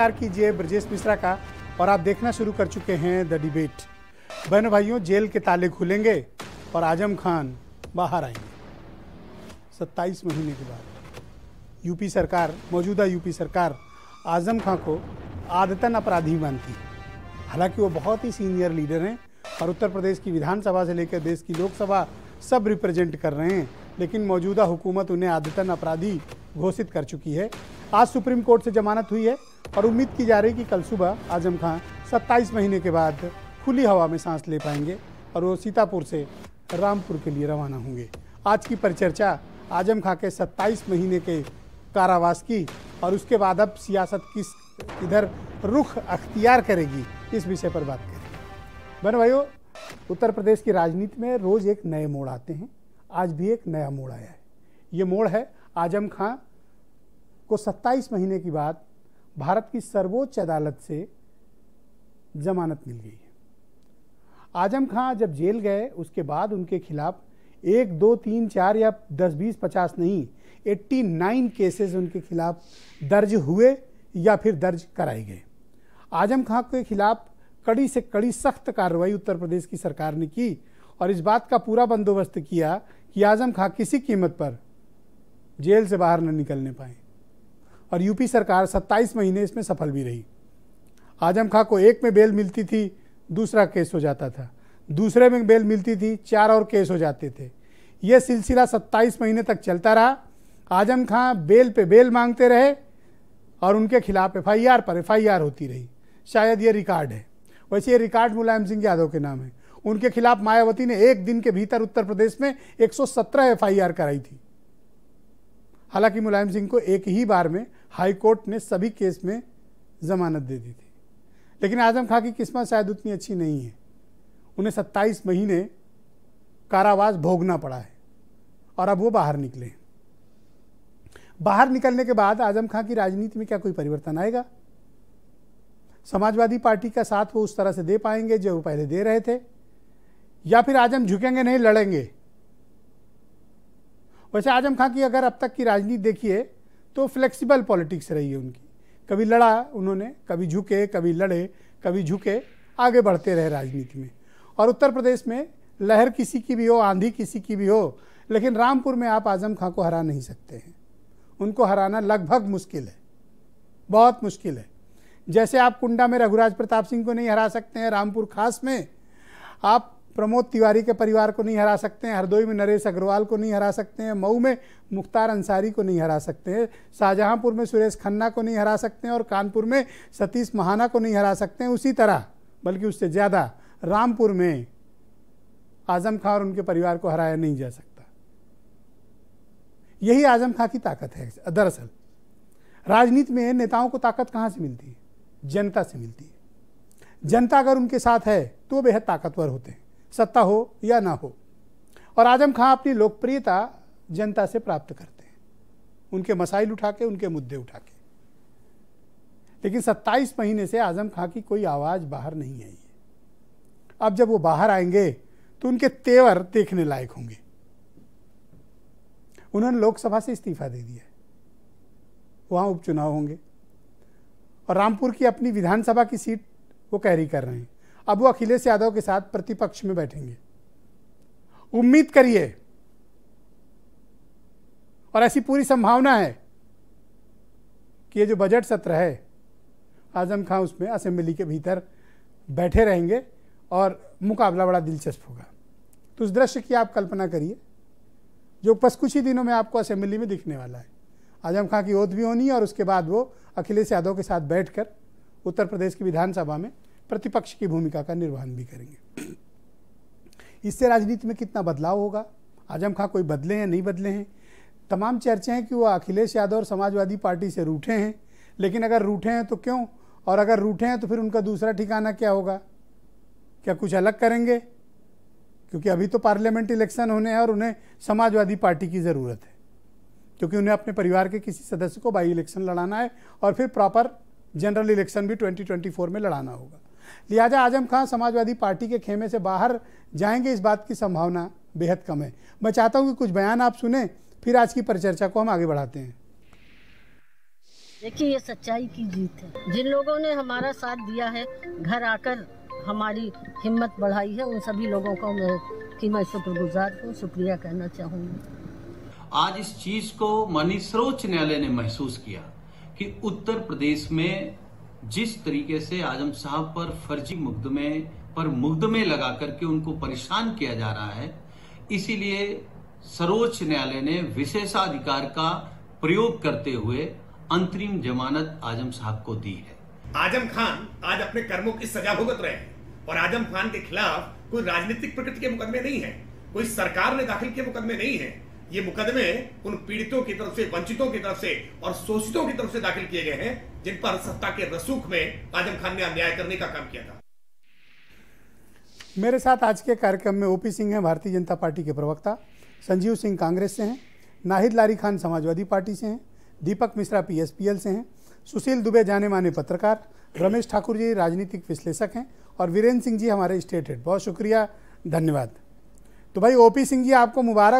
कीजिए ब्रजेश मिश्रा का और आप देखना शुरू कर चुके हैं द डिबेट बहन भाइयों जेल के ताले खुलेंगे और आजम खान बाहर आएंगे 27 महीने के बाद यूपी सरकार मौजूदा यूपी सरकार आजम खान को आदतन अपराधी मानती है हालांकि वो बहुत ही सीनियर लीडर हैं और उत्तर प्रदेश की विधानसभा से लेकर देश की लोकसभा सब रिप्रेजेंट कर रहे हैं लेकिन मौजूदा हुकूमत उन्हें आदतन अपराधी घोषित कर चुकी है आज सुप्रीम कोर्ट से जमानत हुई है और उम्मीद की जा रही है कि कल सुबह आजम खां सत्ताईस महीने के बाद खुली हवा में सांस ले पाएंगे और वो सीतापुर से रामपुर के लिए रवाना होंगे आज की परिचर्चा आजम खां के 27 महीने के कारावास की और उसके बाद अब सियासत किस इधर रुख अख्तियार करेगी इस विषय पर बात करें बन भाइयों उत्तर प्रदेश की राजनीति में रोज़ एक नए मोड़ आते हैं आज भी एक नया मोड़ आया है ये मोड़ है आजम खां को 27 महीने की बाद भारत की सर्वोच्च अदालत से जमानत मिल गई है आजम खां जब जेल गए उसके बाद उनके खिलाफ एक दो तीन चार या दस बीस पचास नहीं एट्टी नाइन केसेस उनके खिलाफ दर्ज हुए या फिर दर्ज कराए गए आजम खां के खिलाफ कड़ी से कड़ी सख्त कार्रवाई उत्तर प्रदेश की सरकार ने की और इस बात का पूरा बंदोबस्त किया कि आजम खां किसी कीमत पर जेल से बाहर न निकलने पाए और यूपी सरकार 27 महीने इसमें सफल भी रही आजम खां को एक में बेल मिलती थी दूसरा केस हो जाता था दूसरे में बेल मिलती थी चार और केस हो जाते थे ये सिलसिला 27 महीने तक चलता रहा आजम खां बेल पे बेल मांगते रहे और उनके खिलाफ एफ पर एफ होती रही शायद ये रिकॉर्ड है वैसे ये रिकॉर्ड मुलायम सिंह यादव के नाम है उनके खिलाफ मायावती ने एक दिन के भीतर उत्तर प्रदेश में 117 एफआईआर कराई थी हालांकि मुलायम सिंह को एक ही बार में हाईकोर्ट ने सभी केस में जमानत दे दी थी लेकिन आजम खां की किस्मत शायद उतनी अच्छी नहीं है उन्हें 27 महीने कारावास भोगना पड़ा है और अब वो बाहर निकले बाहर निकलने के बाद आजम खां की राजनीति में क्या कोई परिवर्तन आएगा समाजवादी पार्टी का साथ वो उस तरह से दे पाएंगे जो वो पहले दे रहे थे या फिर आजम झुकेंगे नहीं लड़ेंगे वैसे आजम खां की अगर अब तक की राजनीति देखिए तो फ्लेक्सिबल पॉलिटिक्स रही है उनकी कभी लड़ा उन्होंने कभी झुके कभी लड़े कभी झुके आगे बढ़ते रहे राजनीति में और उत्तर प्रदेश में लहर किसी की भी हो आंधी किसी की भी हो लेकिन रामपुर में आप आजम खां को हरा नहीं सकते हैं उनको हराना लगभग मुश्किल है बहुत मुश्किल है जैसे आप कुंडा में रघुराज प्रताप सिंह को नहीं हरा सकते हैं रामपुर खास में आप प्रमोद तिवारी के परिवार को नहीं हरा सकते हैं हरदोई में नरेश अग्रवाल को नहीं हरा सकते हैं मऊ में मुख्तार अंसारी को नहीं हरा सकते हैं शाहजहांपुर में सुरेश खन्ना को नहीं हरा सकते हैं और कानपुर में सतीश महाना को नहीं हरा सकते हैं उसी तरह बल्कि उससे ज़्यादा रामपुर में आजम खां और उनके परिवार को हराया नहीं जा सकता यही आजम खां की ताकत है दरअसल राजनीति में नेताओं को ताकत कहाँ से मिलती है जनता से मिलती है जनता अगर उनके साथ है तो बेहद ताकतवर होते हैं सत्ता हो या ना हो और आजम खां अपनी लोकप्रियता जनता से प्राप्त करते हैं उनके मसाइल उठा के उनके मुद्दे उठा के लेकिन 27 महीने से आजम खां की कोई आवाज़ बाहर नहीं आई है अब जब वो बाहर आएंगे तो उनके तेवर देखने लायक होंगे उन्होंने लोकसभा से इस्तीफा दे दिया वहां उपचुनाव होंगे और रामपुर की अपनी विधानसभा की सीट वो कैरी कर रहे हैं अब वो अखिलेश यादव के साथ प्रतिपक्ष में बैठेंगे उम्मीद करिए और ऐसी पूरी संभावना है कि ये जो बजट सत्र है आजम खां उसमें असेंबली के भीतर बैठे रहेंगे और मुकाबला बड़ा दिलचस्प होगा तो उस दृश्य की आप कल्पना करिए जो बस कुछ ही दिनों में आपको असेंबली में दिखने वाला है आजम खां की ओत भी होनी है और उसके बाद वो अखिलेश यादव के साथ बैठकर उत्तर प्रदेश की विधानसभा में प्रतिपक्ष की भूमिका का निर्वहन भी करेंगे इससे राजनीति में कितना बदलाव होगा आजम खां कोई बदले हैं नहीं बदले हैं तमाम चर्चे हैं कि वो अखिलेश यादव और समाजवादी पार्टी से रूठे हैं लेकिन अगर रूठे हैं तो क्यों और अगर रूठे हैं तो फिर उनका दूसरा ठिकाना क्या होगा क्या कुछ अलग करेंगे क्योंकि अभी तो पार्लियामेंट इलेक्शन होने हैं और उन्हें समाजवादी पार्टी की ज़रूरत है क्योंकि उन्हें अपने परिवार के किसी सदस्य को बाई इलेक्शन लड़ाना है और फिर प्रॉपर जनरल इलेक्शन भी 2024 में लड़ाना होगा लिहाजा आजम खान समाजवादी पार्टी के खेमे से बाहर जाएंगे इस बात की संभावना बेहद कम है मैं चाहता हूँ कि कुछ बयान आप सुने फिर आज की परिचर्चा को हम आगे बढ़ाते हैं देखिए ये सच्चाई की जीत है जिन लोगों ने हमारा साथ दिया है घर आकर हमारी हिम्मत बढ़ाई है उन सभी लोगों को मैं की मैं शुक्रगुजार हूँ शुक्रिया कहना चाहूंगी आज इस चीज को माननीय सर्वोच्च न्यायालय ने महसूस किया कि उत्तर प्रदेश में जिस तरीके से आजम साहब पर फर्जी मुकदमे पर मुकदमे लगा करके उनको परेशान किया जा रहा है इसीलिए सर्वोच्च न्यायालय ने विशेषाधिकार का प्रयोग करते हुए अंतरिम जमानत आजम साहब को दी है आजम खान आज अपने कर्मों की सजा भुगत रहे हैं और आजम खान के खिलाफ कोई राजनीतिक प्रकृति के मुकदमे नहीं है कोई सरकार ने दाखिल किए मुकदमे नहीं है ये मुकदमे उन पीड़ितों की तरफ से वंचितों की तरफ से और शोषितों की तरफ से दाखिल किए गए हैं जिन पर सत्ता के रसूख में आजम खान ने अन्याय करने का काम किया था मेरे साथ आज के कार्यक्रम में ओपी सिंह हैं भारतीय जनता पार्टी के प्रवक्ता संजीव सिंह कांग्रेस से हैं नाहिद लारी खान समाजवादी पार्टी से हैं दीपक मिश्रा पीएसपीएल से हैं सुशील दुबे जाने माने पत्रकार रमेश ठाकुर जी राजनीतिक विश्लेषक हैं और वीरेंद्र सिंह जी हमारे स्टेट हेड बहुत शुक्रिया धन्यवाद तो भाई ओपी सिंह जी आपको मुबारक